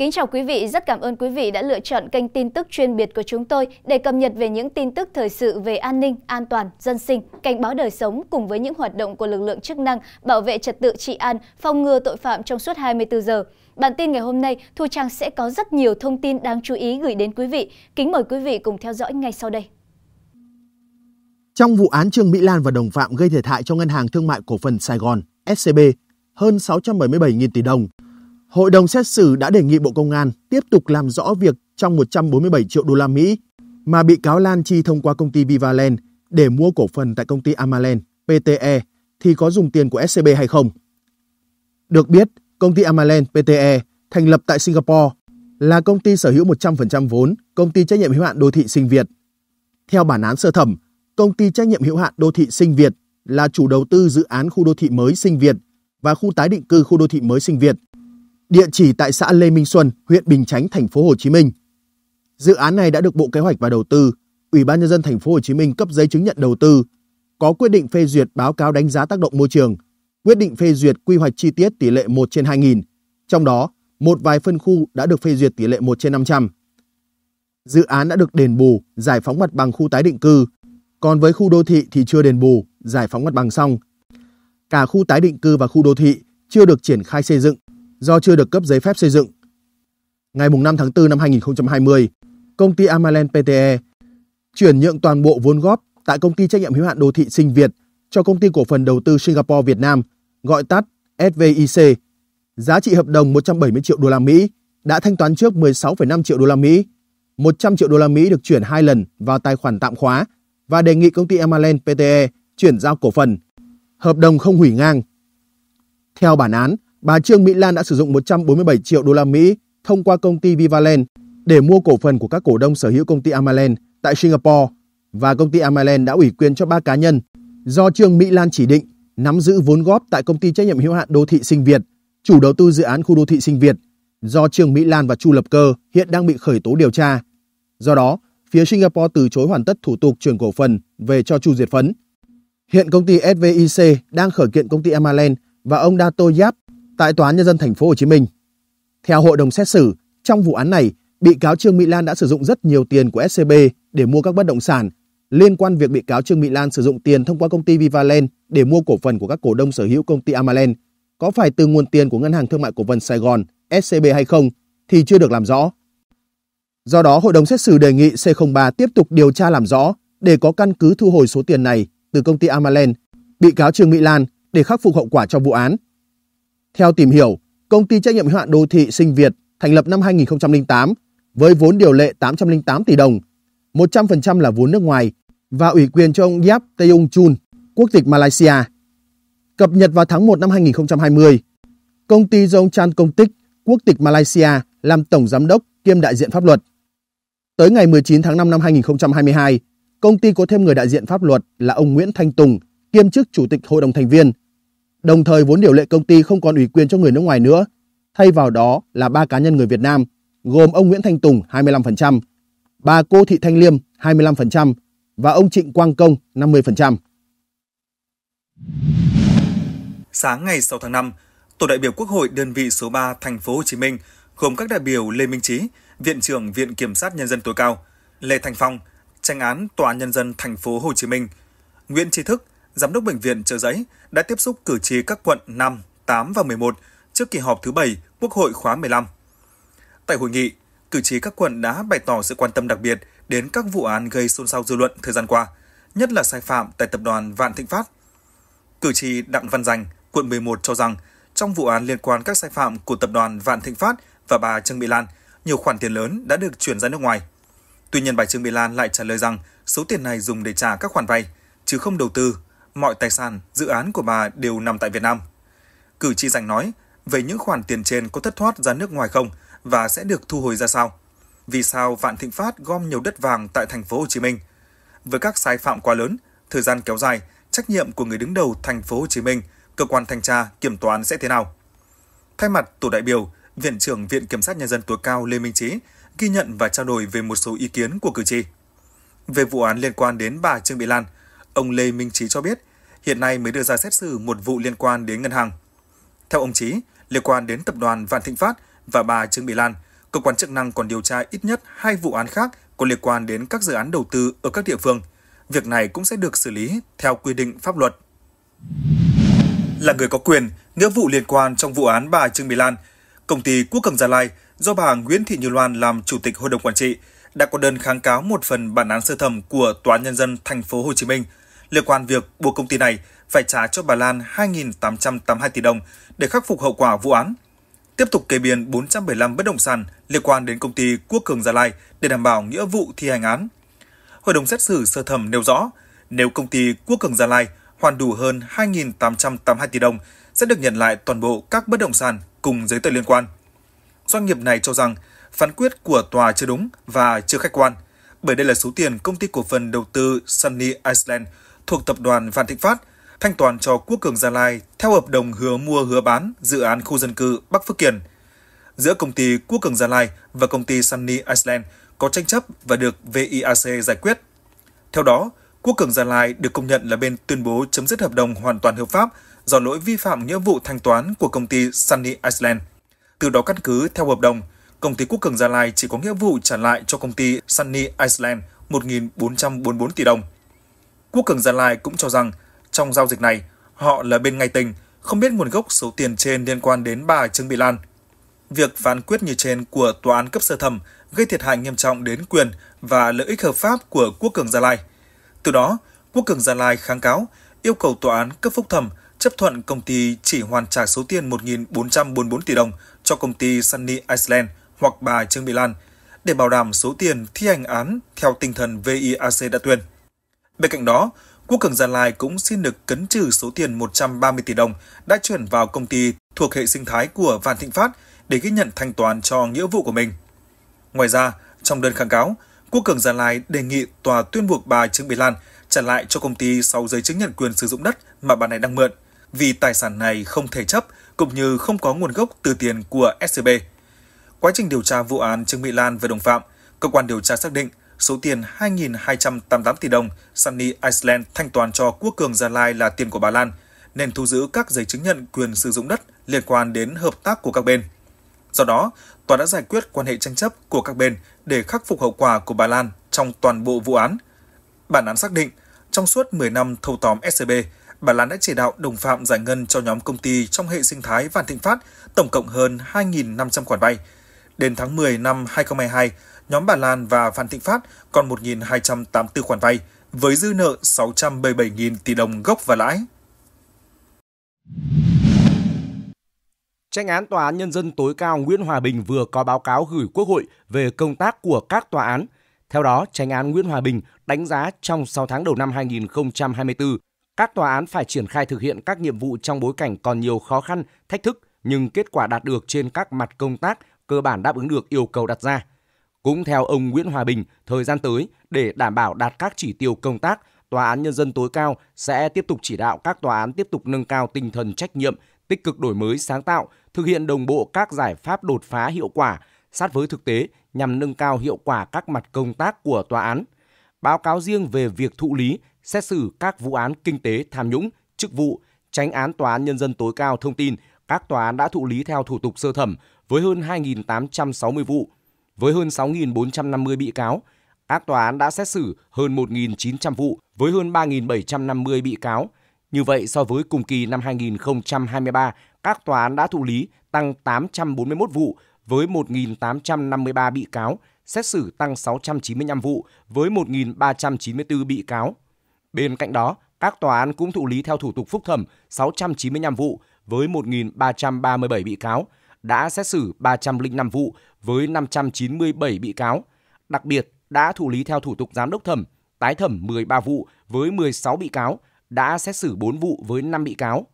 Kính chào quý vị, rất cảm ơn quý vị đã lựa chọn kênh tin tức chuyên biệt của chúng tôi để cập nhật về những tin tức thời sự về an ninh, an toàn, dân sinh, cảnh báo đời sống cùng với những hoạt động của lực lượng chức năng bảo vệ trật tự trị an, phòng ngừa tội phạm trong suốt 24 giờ. Bản tin ngày hôm nay, Thu Trang sẽ có rất nhiều thông tin đáng chú ý gửi đến quý vị. Kính mời quý vị cùng theo dõi ngay sau đây. Trong vụ án Trương Mỹ Lan và đồng phạm gây thiệt hại cho Ngân hàng Thương mại Cổ phần Sài Gòn, SCB, hơn 677.000 tỷ đồng, Hội đồng xét xử đã đề nghị Bộ Công an tiếp tục làm rõ việc trong 147 triệu đô la Mỹ mà bị cáo Lan chi thông qua công ty Vivalen để mua cổ phần tại công ty Amalen PTE thì có dùng tiền của SCB hay không. Được biết, công ty Amalen PTE thành lập tại Singapore là công ty sở hữu 100% vốn công ty trách nhiệm hữu hạn đô thị Sinh Việt. Theo bản án sơ thẩm, công ty trách nhiệm hữu hạn đô thị Sinh Việt là chủ đầu tư dự án khu đô thị mới Sinh Việt và khu tái định cư khu đô thị mới Sinh Việt địa chỉ tại xã Lê Minh Xuân, huyện Bình Chánh, thành phố Hồ Chí Minh. Dự án này đã được Bộ Kế hoạch và Đầu tư, Ủy ban nhân dân thành phố Hồ Chí Minh cấp giấy chứng nhận đầu tư, có quyết định phê duyệt báo cáo đánh giá tác động môi trường, quyết định phê duyệt quy hoạch chi tiết tỷ lệ 1 trên 2000, trong đó một vài phân khu đã được phê duyệt tỷ lệ 1 trên 500. Dự án đã được đền bù, giải phóng mặt bằng khu tái định cư, còn với khu đô thị thì chưa đền bù, giải phóng mặt bằng xong. Cả khu tái định cư và khu đô thị chưa được triển khai xây dựng do chưa được cấp giấy phép xây dựng. Ngày 5 tháng 4 năm 2020, công ty Amalen PTE chuyển nhượng toàn bộ vốn góp tại công ty trách nhiệm hữu hạn đô thị Sinh Việt cho công ty cổ phần đầu tư Singapore Việt Nam, gọi tắt SVIC. Giá trị hợp đồng 170 triệu đô la Mỹ đã thanh toán trước 16,5 triệu đô la Mỹ. 100 triệu đô la Mỹ được chuyển hai lần vào tài khoản tạm khóa và đề nghị công ty Amalen PTE chuyển giao cổ phần. Hợp đồng không hủy ngang. Theo bản án, bà Trương Mỹ Lan đã sử dụng 147 triệu đô la Mỹ thông qua công ty Vivaland để mua cổ phần của các cổ đông sở hữu công ty Amaland tại Singapore và công ty Amaland đã ủy quyền cho ba cá nhân do Trương Mỹ Lan chỉ định nắm giữ vốn góp tại công ty trách nhiệm hữu hạn đô thị Sinh Việt, chủ đầu tư dự án khu đô thị Sinh Việt do Trương Mỹ Lan và Chu Lập Cơ hiện đang bị khởi tố điều tra. Do đó, phía Singapore từ chối hoàn tất thủ tục chuyển cổ phần về cho Chu Diệt Phấn. Hiện công ty SVIC đang khởi kiện công ty Amaland và ông Dato Yap tại Tòa án Nhân dân Thành phố Hồ Chí Minh. Theo hội đồng xét xử, trong vụ án này, bị cáo Trương Mỹ Lan đã sử dụng rất nhiều tiền của SCB để mua các bất động sản. Liên quan việc bị cáo Trương Mỹ Lan sử dụng tiền thông qua công ty vivalen để mua cổ phần của các cổ đông sở hữu công ty amalen có phải từ nguồn tiền của Ngân hàng Thương mại Cổ phần Sài Gòn SCB hay không thì chưa được làm rõ. Do đó, hội đồng xét xử đề nghị C03 tiếp tục điều tra làm rõ để có căn cứ thu hồi số tiền này từ công ty amalen bị cáo Trương Mỹ Lan để khắc phục hậu quả trong vụ án theo tìm hiểu, công ty trách nhiệm hữu hạn đô thị Sinh Việt thành lập năm 2008 với vốn điều lệ 808 tỷ đồng, 100% là vốn nước ngoài và ủy quyền cho ông Yap Teung Chun, quốc tịch Malaysia. Cập nhật vào tháng 1 năm 2020, công ty do ông Chan Công Tích, quốc tịch Malaysia, làm tổng giám đốc kiêm đại diện pháp luật. Tới ngày 19 tháng 5 năm 2022, công ty có thêm người đại diện pháp luật là ông Nguyễn Thanh Tùng, kiêm chức chủ tịch hội đồng thành viên, Đồng thời vốn điều lệ công ty không còn ủy quyền cho người nước ngoài nữa, thay vào đó là ba cá nhân người Việt Nam, gồm ông Nguyễn Thanh Tùng 25%, bà Cô Thị Thanh Liêm 25% và ông Trịnh Quang Công 50%. Sáng ngày 6 tháng 5, tổ đại biểu Quốc hội đơn vị số 3 thành phố Hồ Chí Minh gồm các đại biểu Lê Minh Trí, viện trưởng Viện Kiểm sát nhân dân tối cao, Lê Thành Phong, tranh án Tòa nhân dân thành phố Hồ Chí Minh, Nguyễn Trí Thức, Giám đốc Bệnh viện Trợ Giấy đã tiếp xúc cử tri các quận 5, 8 và 11 trước kỳ họp thứ 7 Quốc hội khóa 15. Tại hội nghị, cử tri các quận đã bày tỏ sự quan tâm đặc biệt đến các vụ án gây xôn xao dư luận thời gian qua, nhất là sai phạm tại tập đoàn Vạn Thịnh Phát. Cử tri Đặng Văn Dành, quận 11 cho rằng trong vụ án liên quan các sai phạm của tập đoàn Vạn Thịnh Phát và bà Trương Mỹ Lan, nhiều khoản tiền lớn đã được chuyển ra nước ngoài. Tuy nhiên bà Trương Mỹ Lan lại trả lời rằng số tiền này dùng để trả các khoản vay, chứ không đầu tư mọi tài sản, dự án của bà đều nằm tại Việt Nam. Cử tri dành nói về những khoản tiền trên có thất thoát ra nước ngoài không và sẽ được thu hồi ra sao. Vì sao Vạn Thịnh Phát gom nhiều đất vàng tại thành phố Hồ Chí Minh? Với các sai phạm quá lớn, thời gian kéo dài, trách nhiệm của người đứng đầu thành phố Hồ Chí Minh, cơ quan thanh tra, kiểm toán sẽ thế nào? Thay mặt tổ đại biểu, Viện trưởng Viện Kiểm sát Nhân dân tối cao Lê Minh Trí ghi nhận và trao đổi về một số ý kiến của cử tri. Về vụ án liên quan đến bà Trương Mỹ Lan – ông Lê Minh Trí cho biết, hiện nay mới đưa ra xét xử một vụ liên quan đến ngân hàng. Theo ông Trí, liên quan đến tập đoàn Vạn Thịnh Phát và bà Trương Mỹ Lan, cơ quan chức năng còn điều tra ít nhất hai vụ án khác có liên quan đến các dự án đầu tư ở các địa phương. Việc này cũng sẽ được xử lý theo quy định pháp luật. Là người có quyền, nghĩa vụ liên quan trong vụ án bà Trương Mỹ Lan, công ty Quốc Cường Gia Lai do bà Nguyễn Thị Như Loan làm chủ tịch hội đồng quản trị đã có đơn kháng cáo một phần bản án sơ thẩm của Tòa án nhân dân thành phố Hồ Chí Minh – liên quan việc buộc công ty này phải trả cho bà Lan 2.882 tỷ đồng để khắc phục hậu quả vụ án. Tiếp tục kê biên 475 bất động sản liên quan đến công ty Quốc Cường Gia Lai để đảm bảo nghĩa vụ thi hành án. Hội đồng xét xử sơ thẩm nêu rõ, nếu công ty Quốc Cường Gia Lai hoàn đủ hơn 2.882 tỷ đồng sẽ được nhận lại toàn bộ các bất động sản cùng giấy tờ liên quan. Doanh nghiệp này cho rằng phán quyết của tòa chưa đúng và chưa khách quan, bởi đây là số tiền công ty cổ phần đầu tư Sunny Iceland – thuộc tập đoàn Vạn Thịnh Phát thanh toán cho Quốc Cường Gia Lai theo hợp đồng hứa mua hứa bán dự án khu dân cư Bắc Phước Kiển. Giữa công ty Quốc Cường Gia Lai và công ty Sunny Iceland có tranh chấp và được VIAC giải quyết. Theo đó, Quốc Cường Gia Lai được công nhận là bên tuyên bố chấm dứt hợp đồng hoàn toàn hợp pháp do lỗi vi phạm nghĩa vụ thanh toán của công ty Sunny Iceland. Từ đó căn cứ theo hợp đồng, công ty Quốc Cường Gia Lai chỉ có nghĩa vụ trả lại cho công ty Sunny Iceland 1.444 tỷ đồng – Quốc Cường Gia Lai cũng cho rằng trong giao dịch này, họ là bên ngay tình, không biết nguồn gốc số tiền trên liên quan đến bà Trương Mỹ Lan. Việc phán quyết như trên của tòa án cấp sơ thẩm gây thiệt hại nghiêm trọng đến quyền và lợi ích hợp pháp của Quốc Cường Gia Lai. Từ đó, Quốc Cường Gia Lai kháng cáo, yêu cầu tòa án cấp phúc thẩm chấp thuận công ty chỉ hoàn trả số tiền 1.444 tỷ đồng cho công ty Sunny Iceland hoặc bà Trương Mỹ Lan để bảo đảm số tiền thi hành án theo tinh thần VIAC đã tuyên. Bên cạnh đó, Quốc Cường Gia Lai cũng xin được cấn trừ số tiền 130 tỷ đồng đã chuyển vào công ty thuộc hệ sinh thái của Vạn Thịnh Phát để ghi nhận thanh toán cho nghĩa vụ của mình. Ngoài ra, trong đơn kháng cáo, Quốc Cường Gia Lai đề nghị tòa tuyên buộc bà Trương Mỹ Lan trả lại cho công ty 6 giấy chứng nhận quyền sử dụng đất mà bà này đang mượn vì tài sản này không thể chấp cũng như không có nguồn gốc từ tiền của SCB. Quá trình điều tra vụ án Trương Mỹ Lan và đồng phạm, cơ quan điều tra xác định số tiền 2.288 tỷ đồng Sunny Iceland thanh toán cho quốc cường Gia Lai là tiền của Bà Lan, nên thu giữ các giấy chứng nhận quyền sử dụng đất liên quan đến hợp tác của các bên. Do đó, tòa đã giải quyết quan hệ tranh chấp của các bên để khắc phục hậu quả của Bà Lan trong toàn bộ vụ án. Bản án xác định, trong suốt 10 năm thâu tóm SCB, Bà Lan đã chỉ đạo đồng phạm giải ngân cho nhóm công ty trong hệ sinh thái Vạn Thịnh Phát tổng cộng hơn 2.500 khoản vay. Đến tháng 10 năm 2022, nhóm bà Lan và Phan Thịnh Phát còn 1.284 khoản vay, với dư nợ 677.000 tỷ đồng gốc và lãi. Tranh án Tòa án Nhân dân tối cao Nguyễn Hòa Bình vừa có báo cáo gửi Quốc hội về công tác của các tòa án. Theo đó, tranh án Nguyễn Hòa Bình đánh giá trong 6 tháng đầu năm 2024, các tòa án phải triển khai thực hiện các nhiệm vụ trong bối cảnh còn nhiều khó khăn, thách thức, nhưng kết quả đạt được trên các mặt công tác cơ bản đáp ứng được yêu cầu đặt ra. Cũng theo ông Nguyễn Hòa Bình, thời gian tới, để đảm bảo đạt các chỉ tiêu công tác, Tòa án Nhân dân tối cao sẽ tiếp tục chỉ đạo các tòa án tiếp tục nâng cao tinh thần trách nhiệm, tích cực đổi mới sáng tạo, thực hiện đồng bộ các giải pháp đột phá hiệu quả, sát với thực tế nhằm nâng cao hiệu quả các mặt công tác của tòa án. Báo cáo riêng về việc thụ lý, xét xử các vụ án kinh tế tham nhũng, chức vụ, tránh án Tòa án Nhân dân tối cao thông tin các tòa án đã thụ lý theo thủ tục sơ thẩm với hơn 2.860 vụ, với hơn 6.450 bị cáo, các tòa án đã xét xử hơn 1.900 vụ với hơn 3.750 bị cáo. Như vậy, so với cùng kỳ năm 2023, các tòa án đã thụ lý tăng 841 vụ với 1.853 bị cáo, xét xử tăng 695 vụ với 1.394 bị cáo. Bên cạnh đó, các tòa án cũng thụ lý theo thủ tục phúc thẩm 695 vụ với 1.337 bị cáo, đã xét xử 305 vụ với 597 bị cáo. Đặc biệt, đã thụ lý theo thủ tục giám đốc thẩm, tái thẩm 13 vụ với 16 bị cáo, đã xét xử 4 vụ với 5 bị cáo.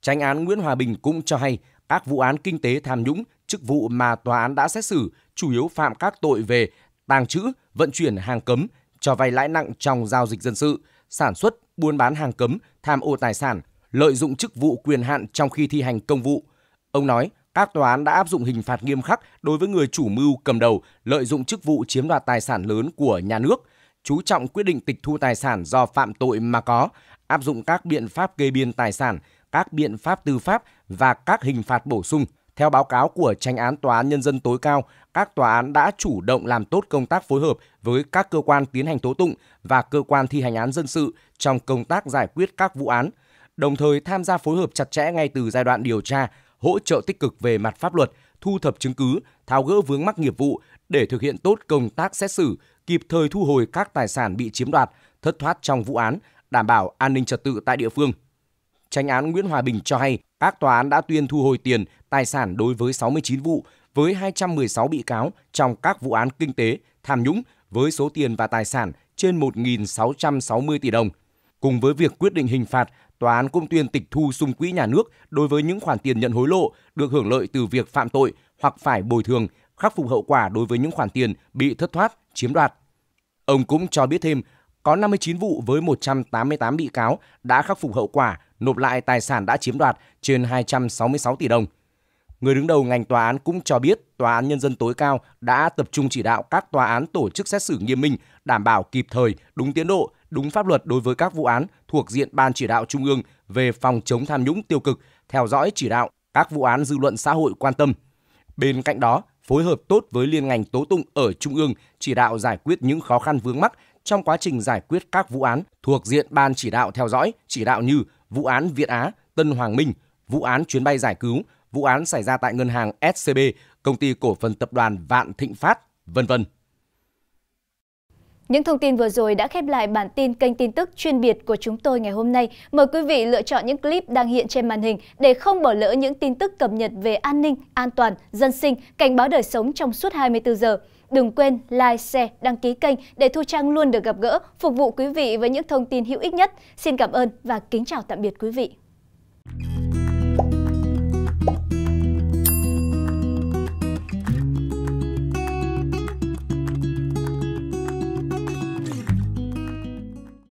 Tranh án Nguyễn Hòa Bình cũng cho hay các vụ án kinh tế tham nhũng, chức vụ mà tòa án đã xét xử chủ yếu phạm các tội về tàng trữ, vận chuyển hàng cấm, cho vay lãi nặng trong giao dịch dân sự, sản xuất, buôn bán hàng cấm, tham ô tài sản, lợi dụng chức vụ quyền hạn trong khi thi hành công vụ. Ông nói, các tòa án đã áp dụng hình phạt nghiêm khắc đối với người chủ mưu cầm đầu lợi dụng chức vụ chiếm đoạt tài sản lớn của nhà nước, chú trọng quyết định tịch thu tài sản do phạm tội mà có, áp dụng các biện pháp kê biên tài sản, các biện pháp tư pháp và các hình phạt bổ sung. Theo báo cáo của tranh án tòa án nhân dân tối cao, các tòa án đã chủ động làm tốt công tác phối hợp với các cơ quan tiến hành tố tụng và cơ quan thi hành án dân sự trong công tác giải quyết các vụ án, đồng thời tham gia phối hợp chặt chẽ ngay từ giai đoạn điều tra, hỗ trợ tích cực về mặt pháp luật, thu thập chứng cứ, tháo gỡ vướng mắc nghiệp vụ để thực hiện tốt công tác xét xử, kịp thời thu hồi các tài sản bị chiếm đoạt, thất thoát trong vụ án, đảm bảo an ninh trật tự tại địa phương. Tranh án Nguyễn Hòa Bình cho hay, các tòa án đã tuyên thu hồi tiền, tài sản đối với 69 vụ với 216 bị cáo trong các vụ án kinh tế, tham nhũng với số tiền và tài sản trên 1.660 tỷ đồng – Cùng với việc quyết định hình phạt, tòa án cũng tuyên tịch thu xung quỹ nhà nước đối với những khoản tiền nhận hối lộ được hưởng lợi từ việc phạm tội hoặc phải bồi thường, khắc phục hậu quả đối với những khoản tiền bị thất thoát, chiếm đoạt. Ông cũng cho biết thêm, có 59 vụ với 188 bị cáo đã khắc phục hậu quả, nộp lại tài sản đã chiếm đoạt trên 266 tỷ đồng. Người đứng đầu ngành tòa án cũng cho biết Tòa án Nhân dân tối cao đã tập trung chỉ đạo các tòa án tổ chức xét xử nghiêm minh, đảm bảo kịp thời, đúng tiến độ, đúng pháp luật đối với các vụ án thuộc diện Ban chỉ đạo Trung ương về phòng chống tham nhũng tiêu cực, theo dõi chỉ đạo các vụ án dư luận xã hội quan tâm. Bên cạnh đó, phối hợp tốt với liên ngành tố tụng ở Trung ương chỉ đạo giải quyết những khó khăn vướng mắc trong quá trình giải quyết các vụ án thuộc diện Ban chỉ đạo theo dõi, chỉ đạo như vụ án Việt Á, Tân Hoàng Minh, vụ án chuyến bay giải cứu, vụ án xảy ra tại ngân hàng SCB, công ty cổ phần tập đoàn Vạn Thịnh Phát, vân vân. Những thông tin vừa rồi đã khép lại bản tin kênh tin tức chuyên biệt của chúng tôi ngày hôm nay. Mời quý vị lựa chọn những clip đang hiện trên màn hình để không bỏ lỡ những tin tức cập nhật về an ninh, an toàn, dân sinh, cảnh báo đời sống trong suốt 24 giờ. Đừng quên like, share, đăng ký kênh để Thu Trang luôn được gặp gỡ, phục vụ quý vị với những thông tin hữu ích nhất. Xin cảm ơn và kính chào tạm biệt quý vị.